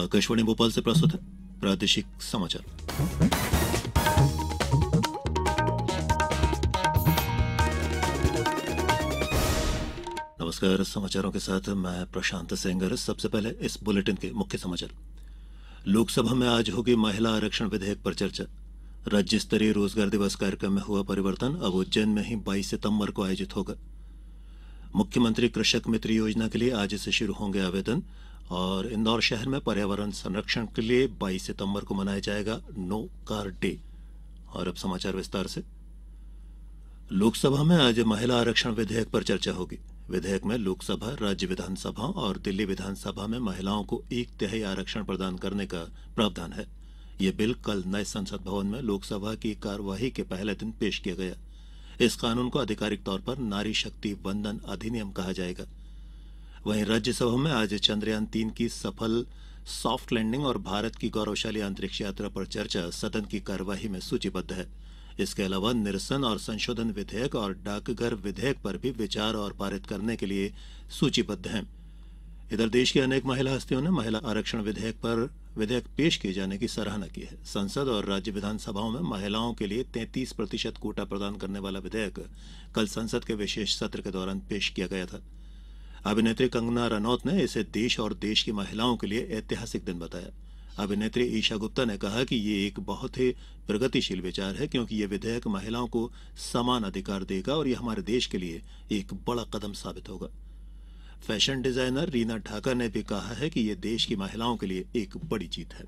आकाशवाणी भोपाल से प्रस्तुत है प्रादेशिक समाचार नमस्कार समाचारों के साथ मैं प्रशांत सेंगर सबसे पहले इस बुलेटिन के मुख्य समाचार लोकसभा में आज होगी महिला आरक्षण विधेयक पर चर्चा राज्य स्तरीय रोजगार दिवस कार्यक्रम में हुआ परिवर्तन अब उज्जैन में ही 22 सितंबर को आयोजित होगा मुख्यमंत्री कृषक मित्र योजना के लिए आज से शुरू होंगे आवेदन और इंदौर शहर में पर्यावरण संरक्षण के लिए 22 सितंबर को मनाया जाएगा नो कार डे और अब समाचार विस्तार से लोकसभा में आज महिला आरक्षण विधेयक पर चर्चा होगी विधेयक में लोकसभा राज्य विधानसभा और दिल्ली विधानसभा में महिलाओं को एक तिहाई आरक्षण प्रदान करने का प्रावधान है यह बिल कल नए संसद भवन में लोकसभा की कार्यवाही के पहले दिन पेश किया गया इस कानून को आधिकारिक तौर पर नारी शक्ति वंदन अधिनियम कहा जाएगा वहीं राज्यसभा में आज चंद्रयान तीन की सफल सॉफ्ट लैंडिंग और भारत की गौरवशाली अंतरिक्ष यात्रा पर चर्चा सदन की कार्यवाही में सूचीबद्ध है इसके अलावा निरसन और संशोधन विधेयक और डाकघर विधेयक पर भी विचार और पारित करने के लिए सूचीबद्ध हैं इधर देश की अनेक महिला हस्तियों ने महिला आरक्षण विधेयक पर विधेयक पेश किए जाने की सराहना की है संसद और राज्य विधानसभाओं में महिलाओं के लिए 33 प्रतिशत कोटा प्रदान करने वाला विधेयक कल संसद के विशेष सत्र के दौरान पेश किया गया था अभिनेत्री कंगना रनौत ने इसे देश और देश की महिलाओं के लिए ऐतिहासिक दिन बताया अभिनेत्री ईशा गुप्ता ने कहा कि ये एक बहुत ही प्रगतिशील विचार है क्योंकि यह विधेयक महिलाओं को समान अधिकार देगा और यह हमारे देश के लिए एक बड़ा कदम साबित होगा फैशन डिजाइनर रीना ढाका ने भी कहा है कि यह देश की महिलाओं के लिए एक बड़ी जीत है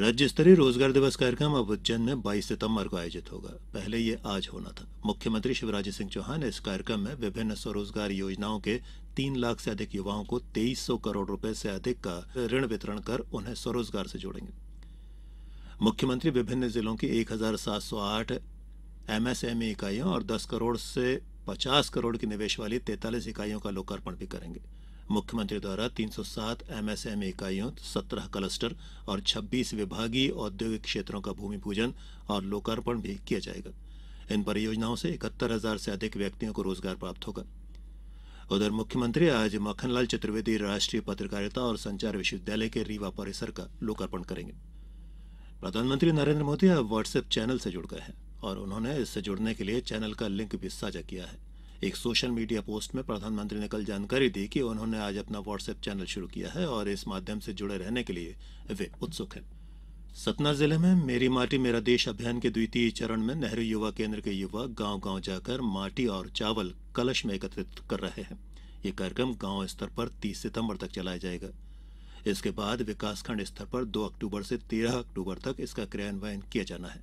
राज्य स्तरीय रोजगार दिवस कार्यक्रम अब उज्जैन में 22 सितंबर को आयोजित होगा पहले ये आज होना था मुख्यमंत्री शिवराज सिंह चौहान इस कार्यक्रम में विभिन्न स्वरोजगार योजनाओं के तीन लाख से अधिक युवाओं को तेईस सौ करोड़ रूपये से अधिक का ऋण वितरण कर उन्हें स्वरोजगार से जोड़ेंगे मुख्यमंत्री विभिन्न जिलों की एक हजार सात सौ आठ एमएसएमई इकाइयों और दस करोड़ से पचास करोड़ की निवेश वाली तैतालीस इकाइयों का लोकार्पण भी करेंगे मुख्यमंत्री द्वारा 307 एमएसएम इकाइयों 17 क्लस्टर और 26 विभागीय औद्योगिक क्षेत्रों का भूमि पूजन और लोकार्पण भी किया जाएगा इन परियोजनाओं से इकहत्तर हजार से अधिक व्यक्तियों को रोजगार प्राप्त होगा उधर मुख्यमंत्री आज मक्खनलाल चतुर्वेदी राष्ट्रीय पत्रकारिता और संचार विश्वविद्यालय के रीवा परिसर का लोकार्पण करेंगे प्रधानमंत्री नरेंद्र मोदी अब व्हाट्सएप चैनल से जुड़ गए हैं और उन्होंने इससे जुड़ने के लिए चैनल का लिंक भी साझा किया है एक सोशल मीडिया पोस्ट में प्रधानमंत्री ने कल जानकारी दी कि उन्होंने आज अपना व्हाट्सएप चैनल शुरू किया है और इस माध्यम से जुड़े रहने के लिए वे उत्सुक हैं सतना जिले में मेरी माटी मेरा देश अभियान के द्वितीय चरण में नेहरू युवा केंद्र के युवा गांव गांव जाकर माटी और चावल कलश में एकत्रित कर रहे हैं ये कार्यक्रम गांव स्तर पर 30 सितंबर तक चलाया जाएगा इसके बाद विकासखंड स्तर पर 2 अक्टूबर से 13 अक्टूबर तक इसका क्रियान्वयन किया जाना है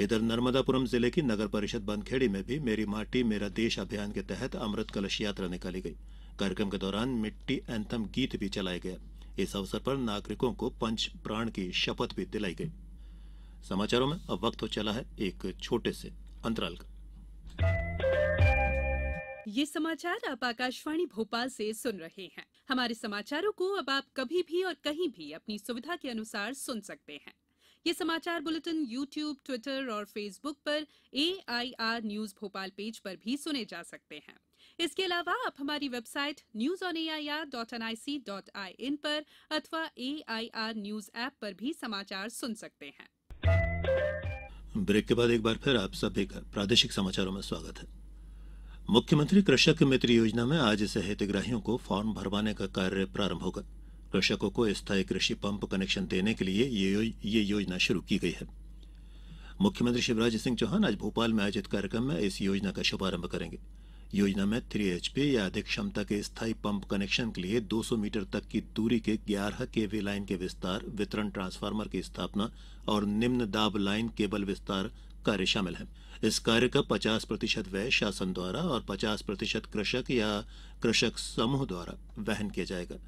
इधर नर्मदापुरम जिले की नगर परिषद बनखेड़ी में भी मेरी माटी मेरा देश अभियान के तहत अमृत कलश यात्रा निकाली गई कार्यक्रम के दौरान मिट्टी एंथम गीत भी चलाया गया इस अवसर पर नागरिकों को पंच प्राण की शपथ भी दिलाई गई समाचारों में अब वक्त हो चला है एक छोटे से अंतराल का ये समाचार आप आकाशवाणी भोपाल से सुन रहे हैं हमारे समाचारों को अब आप कभी भी और कहीं भी अपनी सुविधा के अनुसार सुन सकते हैं ये समाचार बुलेटिन यू ट्यूब ट्विटर और फेसबुक पर एआईआर न्यूज भोपाल पेज पर भी सुने जा सकते हैं इसके अलावा आप हमारी website news on A I R dot N I C dot I N पर अथवा A I R news app पर भी समाचार सुन सकते हैं ब्रेक के बाद एक बार फिर आप सभी का प्रादेशिक समाचारों में स्वागत है मुख्यमंत्री कृषक मित्र योजना में आज से हितग्राहियों को फॉर्म भरवाने का कार्य प्रारंभ होगा कृषकों को स्थायी कृषि पंप कनेक्शन देने के लिए ये योजना शुरू की गई है मुख्यमंत्री शिवराज सिंह चौहान आज भोपाल में आयोजित कार्यक्रम में इस योजना का शुभारंभ करेंगे योजना में थ्री एचपी या अधिक क्षमता के स्थायी पंप कनेक्शन के लिए 200 मीटर तक की दूरी के 11 केवी लाइन के विस्तार वितरण ट्रांसफार्मर की स्थापना और निम्न दाब लाइन केबल विस्तार कार्य शामिल है इस कार्य का 50 प्रतिशत व्यय शासन द्वारा और 50 प्रतिशत कृषक या कृषक समूह द्वारा वहन किया जाएगा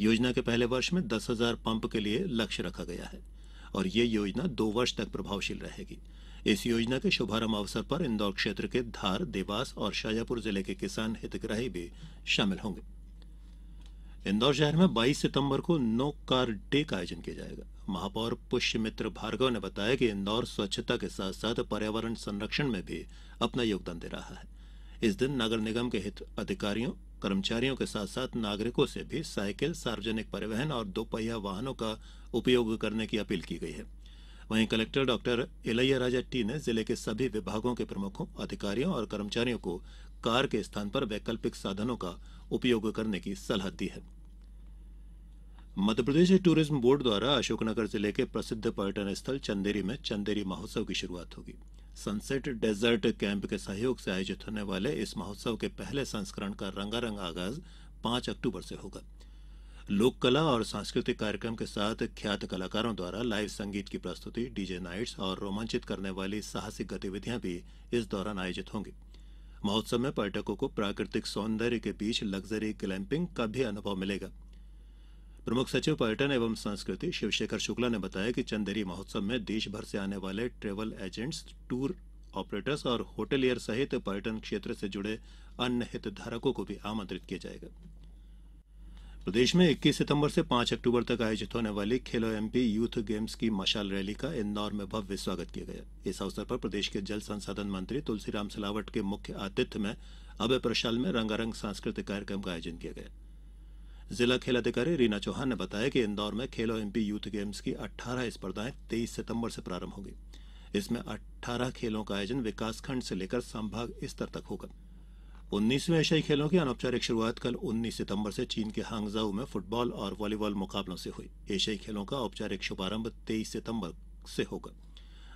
योजना के पहले वर्ष में दस हजार पंप के लिए लक्ष्य रखा गया है और ये योजना दो वर्ष तक प्रभावशील रहेगी इस योजना के शुभारंभ अवसर पर इंदौर क्षेत्र के धार देवास और शाजापुर जिले के किसान हितग्राही भी शामिल होंगे इंदौर शहर में 22 सितंबर को नो कार डे का आयोजन किया जाएगा महापौर पुष्य मित्र भार्गव ने बताया कि इंदौर स्वच्छता के साथ साथ पर्यावरण संरक्षण में भी अपना योगदान दे रहा है इस दिन नगर निगम के हित अधिकारियों कर्मचारियों के साथ साथ नागरिकों से भी साइकिल सार्वजनिक परिवहन और दोपहिया वाहनों का उपयोग करने की अपील की गई है वहीं कलेक्टर डॉक्टर राजा टी ने जिले के सभी विभागों के प्रमुखों अधिकारियों और कर्मचारियों को कार के स्थान पर वैकल्पिक साधनों का उपयोग करने की सलाह दी है मध्यप्रदेश टूरिज्म बोर्ड द्वारा अशोकनगर जिले के प्रसिद्ध पर्यटन स्थल चंदेरी में चंदेरी महोत्सव की शुरुआत होगी सनसेट डेजर्ट कैंप के सहयोग से आयोजित होने वाले इस महोत्सव के पहले संस्करण का रंगारंग आगाज पांच अक्टूबर से होगा लोक कला और सांस्कृतिक कार्यक्रम के साथ ख्यात कलाकारों द्वारा लाइव संगीत की प्रस्तुति डीजे नाइट्स और रोमांचित करने वाली साहसिक गतिविधियां भी इस दौरान आयोजित होंगी महोत्सव में पर्यटकों को प्राकृतिक सौंदर्य के बीच लग्जरी क्लैंपिंग का भी अनुभव मिलेगा प्रमुख सचिव पर्यटन एवं संस्कृति शिवशेखर शुक्ला ने बताया कि चंदेरी महोत्सव में देश भर से आने वाले ट्रेवल एजेंट्स टूर ऑपरेटर्स और होटलियर सहित पर्यटन क्षेत्र से जुड़े अन्य हितधारकों को भी आमंत्रित किया जाएगा प्रदेश में 21 सितंबर से 5 अक्टूबर तक आयोजित होने वाली खेलो एमपी यूथ गेम्स की मशाल रैली का इंदौर में भव्य स्वागत किया गया इस अवसर पर प्रदेश के जल संसाधन मंत्री तुलसीराम सिलावट के मुख्य आतिथ्य में अभय प्रशाल में रंगारंग सांस्कृतिक कार्यक्रम का आयोजन किया गया जिला खेल अधिकारी रीना चौहान ने बताया कि इंदौर में खेलो एमपी यूथ गेम्स की अठारह स्पर्धाएं तेईस सितंबर से प्रारंभ होगी इसमें अठारह खेलों का आयोजन विकासखंड से लेकर संभाग स्तर तक होगा उन्नीसवें एशियाई खेलों की अनौपचारिक शुरुआत कल 19 सितंबर से चीन के हांगजाऊ में फुटबॉल और वॉलीबॉल मुकाबलों से हुई एशियाई खेलों का औपचारिक शुभारंभ तेईस सितम्बर से होगा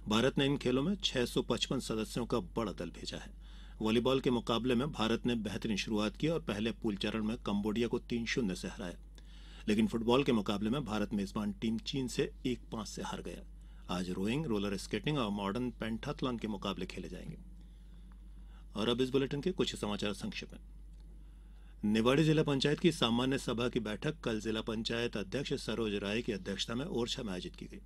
भारत ने इन खेलों में छह सदस्यों का बड़ा दल भेजा है वॉलीबॉल के मुकाबले में भारत ने बेहतरीन शुरुआत की और पहले पूल चरण में कम्बोडिया को तीन शून्य से हराया लेकिन फुटबॉल के मुकाबले में भारत मेजबान टीम चीन से एक पांच से हार गया आज रोइंग रोलर स्केटिंग और मॉडर्न पेंटाथलॉन के मुकाबले खेले जाएंगे और अब इस बुलेटिन के कुछ समाचार संक्षिप्त में निवाड़ी जिला पंचायत की सामान्य सभा की बैठक कल जिला पंचायत अध्यक्ष सरोज राय की अध्यक्षता में ओरछा में आयोजित की गई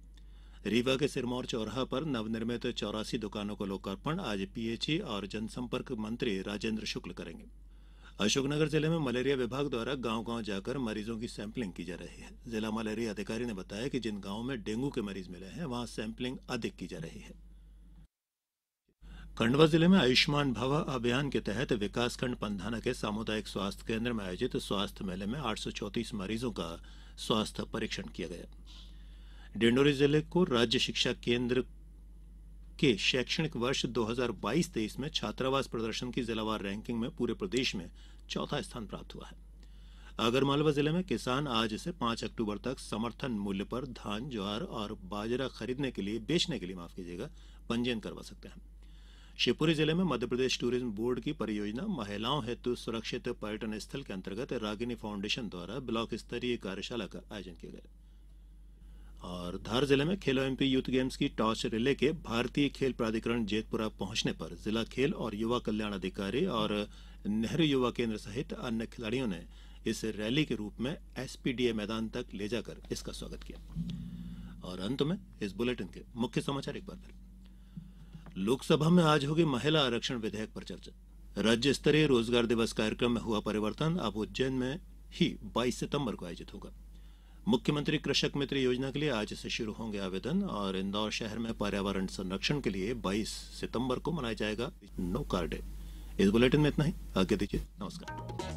रीवा के सिरमौर चौराहा पर नवनिर्मित चौरासी दुकानों का लोकार्पण आज पीएचई और जनसंपर्क मंत्री राजेन्द्र शुक्ल करेंगे अशोकनगर जिले में मलेरिया विभाग द्वारा गांव गांव जाकर मरीजों की सैंपलिंग की जा रही है जिला मलेरिया अधिकारी ने बताया कि जिन गांवों में डेंगू के मरीज मिले हैं वहां सैंपलिंग अधिक की जा रही है खंडवा जिले में आयुष्मान भवा अभियान के तहत विकासखंड पंधाना के सामुदायिक स्वास्थ्य केंद्र में आयोजित स्वास्थ्य मेले में आठ मरीजों का स्वास्थ्य परीक्षण किया गया डिंडोरी जिले को राज्य शिक्षा केंद्र के शैक्षणिक वर्ष 2022-23 में छात्रावास प्रदर्शन की जिलावार रैंकिंग में पूरे प्रदेश में चौथा स्थान प्राप्त हुआ है आगरमालवा जिले में किसान आज से 5 अक्टूबर तक समर्थन मूल्य पर धान ज्वार और बाजरा खरीदने के लिए बेचने के लिए माफ कीजिएगा पंजीयन करवा सकते हैं शिवपुरी जिले में मध्यप्रदेश टूरिज्म बोर्ड की परियोजना महिलाओं हेतु सुरक्षित पर्यटन स्थल के अंतर्गत रागिनी फाउंडेशन द्वारा ब्लॉक स्तरीय कार्यशाला का आयोजन किया गया और धार जिले में खेलो एमपी यूथ गेम्स की टॉस रिले के भारतीय खेल प्राधिकरण जेतपुरा पहुंचने पर जिला खेल और युवा कल्याण अधिकारी और नेहरू युवा केंद्र सहित अन्य खिलाड़ियों ने इस रैली के रूप में एसपीडीए मैदान तक ले जाकर इसका स्वागत किया और अंत में इस बुलेटिन के मुख्य समाचार एक बार फिर लोकसभा में आज होगी महिला आरक्षण विधेयक पर चर्चा राज्य स्तरीय रोजगार दिवस कार्यक्रम में हुआ परिवर्तन अब उज्जैन में ही 22 सितंबर को आयोजित होगा मुख्यमंत्री कृषक मित्र योजना के लिए आज से शुरू होंगे आवेदन और इंदौर शहर में पर्यावरण संरक्षण के लिए 22 सितंबर को मनाया जाएगा नो कार डे इस बुलेटिन में इतना ही आगे दीजिए नमस्कार